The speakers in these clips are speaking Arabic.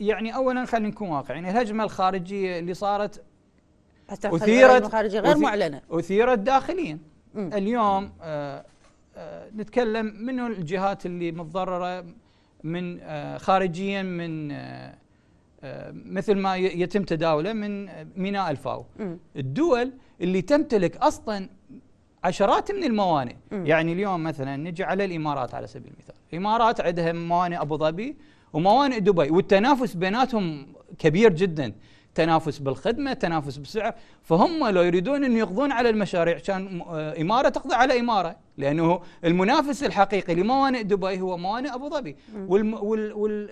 يعني اولا خلينا نكون واقعيين يعني الهجمه الخارجيه اللي صارت اثيرت الخارجيه غير معلنه اثيرت داخليا اليوم آه, آه، نتكلم من الجهات اللي متضرره من آه خارجيا من آه, آه، مثل ما يتم تداوله من آه، ميناء الفاو الدول اللي تمتلك اصلا عشرات من الموانئ م. يعني اليوم مثلا نجي على الامارات على سبيل المثال الامارات عندها موانئ ابو ظبي وموانئ دبي والتنافس بيناتهم كبير جدا تنافس بالخدمه تنافس بالسعر فهم لو يريدون ان يقضون على المشاريع كان آه، اماره تقضي على اماره لانه المنافس الحقيقي لموانئ دبي هو موانئ ابو ظبي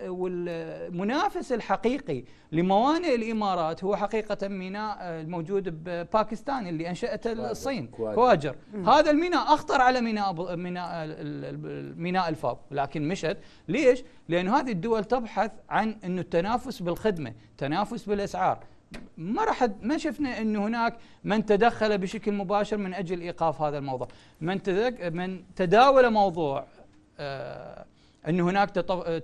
والمنافس الحقيقي لموانئ الامارات هو حقيقه ميناء آه، الموجود بباكستان اللي انشاته الصين كواجر هذا الميناء اخطر على ميناء ميناء ميناء الفاب لكن مشت ليش؟ لان هذه الدول تبحث عن انه التنافس بالخدمه، تنافس بالاسعار، ما راح ما شفنا انه هناك من تدخل بشكل مباشر من اجل ايقاف هذا الموضوع، من من تداول موضوع آه أن هناك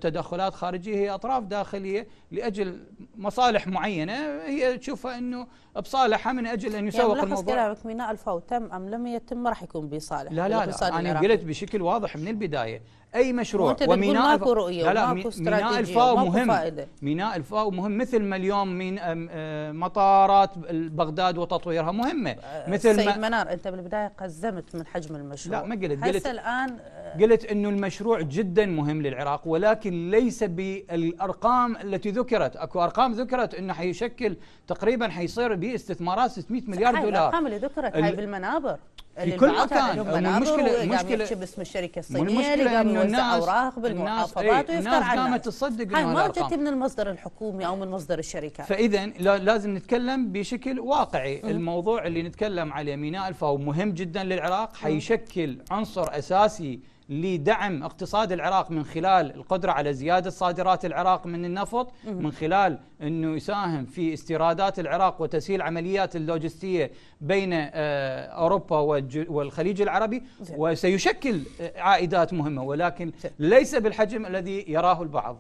تدخلات خارجية هي أطراف داخلية لأجل مصالح معينة هي تشوفها أنه بصالحها من أجل أن يسوق يعني الموضوع كلامك ميناء الفاو تم أم لم يتم ما راح يكون بصالح لا لا, لا أنا قلت بشكل واضح من البداية أي مشروع وميناء ماكو رؤية لا لا ميناء الفاو مهم فائدة. ميناء الفاو مهم مثل ما اليوم من مطارات بغداد وتطويرها مهمة آه، مثل سيد ما منار أنت بالبداية قزمت من حجم المشروع لا ما قلت قلت الآن قلت انه المشروع جدا مهم للعراق ولكن ليس بالارقام التي ذكرت، اكو ارقام ذكرت انه حيشكل تقريبا حيصير باستثمارات 600 مليار دولار. الارقام اللي ذكرت هاي بالمنابر في كل مكان المشكله المشكله باسم الشركه الصينيه المشكله انه الناس اوراق بالمحافظات ايه ويفتر عنها قامت تصدق هاي ما جت من المصدر الحكومي او من مصدر الشركه فاذا لازم نتكلم بشكل واقعي م. الموضوع اللي نتكلم عليه ميناء الفاو مهم جدا للعراق حيشكل عنصر اساسي لدعم اقتصاد العراق من خلال القدرة على زيادة صادرات العراق من النفط من خلال أنه يساهم في استيرادات العراق وتسهيل عمليات اللوجستية بين آه، أوروبا والخليج العربي وسيشكل آه، عائدات مهمة ولكن ليس بالحجم الذي يراه البعض